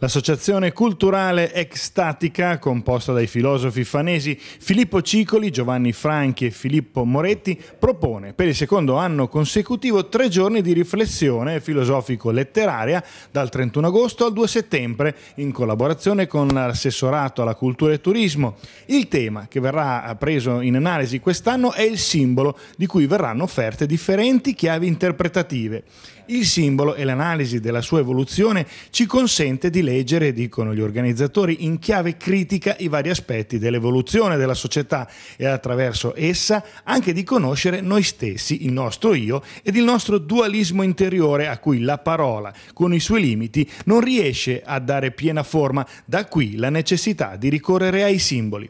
L'associazione culturale Ecstatica, composta dai filosofi fanesi Filippo Cicoli, Giovanni Franchi e Filippo Moretti, propone per il secondo anno consecutivo tre giorni di riflessione filosofico-letteraria dal 31 agosto al 2 settembre, in collaborazione con l'assessorato alla cultura e turismo. Il tema che verrà preso in analisi quest'anno è il simbolo, di cui verranno offerte differenti chiavi interpretative. Il simbolo e l'analisi della sua evoluzione ci consente di leggere, dicono gli organizzatori, in chiave critica i vari aspetti dell'evoluzione della società e attraverso essa anche di conoscere noi stessi, il nostro io ed il nostro dualismo interiore a cui la parola, con i suoi limiti, non riesce a dare piena forma, da qui la necessità di ricorrere ai simboli.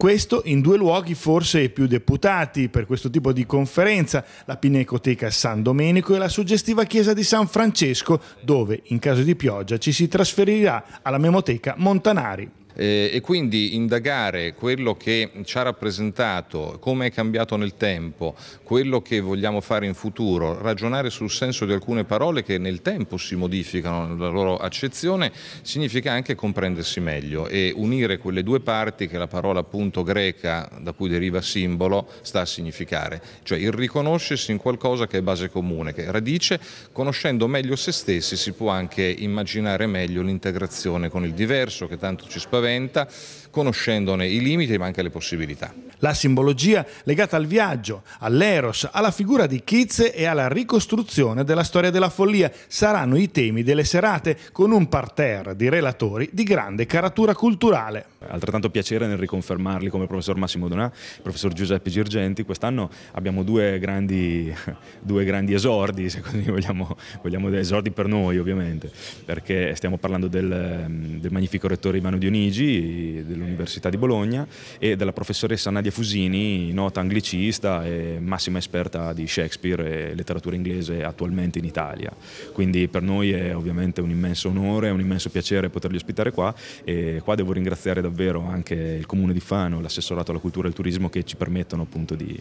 Questo in due luoghi forse più deputati per questo tipo di conferenza, la Pinecoteca San Domenico e la suggestiva chiesa di San Francesco, dove in caso di pioggia ci si trasferirà alla Memoteca Montanari. Eh, e quindi indagare quello che ci ha rappresentato, come è cambiato nel tempo, quello che vogliamo fare in futuro, ragionare sul senso di alcune parole che nel tempo si modificano nella loro accezione, significa anche comprendersi meglio e unire quelle due parti che la parola appunto greca da cui deriva simbolo sta a significare, cioè il riconoscersi in qualcosa che è base comune, che è radice, conoscendo meglio se stessi si può anche immaginare meglio l'integrazione con il diverso che tanto ci spaventa spaventa, conoscendone i limiti ma anche le possibilità. La simbologia legata al viaggio, all'eros, alla figura di Kitze e alla ricostruzione della storia della follia saranno i temi delle serate con un parterre di relatori di grande caratura culturale. Altrettanto piacere nel riconfermarli come professor Massimo Donà, professor Giuseppe Girgenti. Quest'anno abbiamo due grandi, due grandi esordi, se così vogliamo, vogliamo esordi per noi ovviamente, perché stiamo parlando del, mm, del magnifico rettore Ivano Dionigi Parigi eh, dell'Università di Bologna e dalla professoressa Nadia Fusini, nota anglicista e massima esperta di Shakespeare e letteratura inglese attualmente in Italia. Quindi per noi è ovviamente un immenso onore, un immenso piacere poterli ospitare qua e qua devo ringraziare davvero anche il Comune di Fano, l'assessorato alla cultura e al turismo che ci permettono appunto di,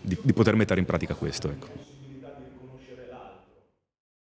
di, di poter mettere in pratica questo. Ecco.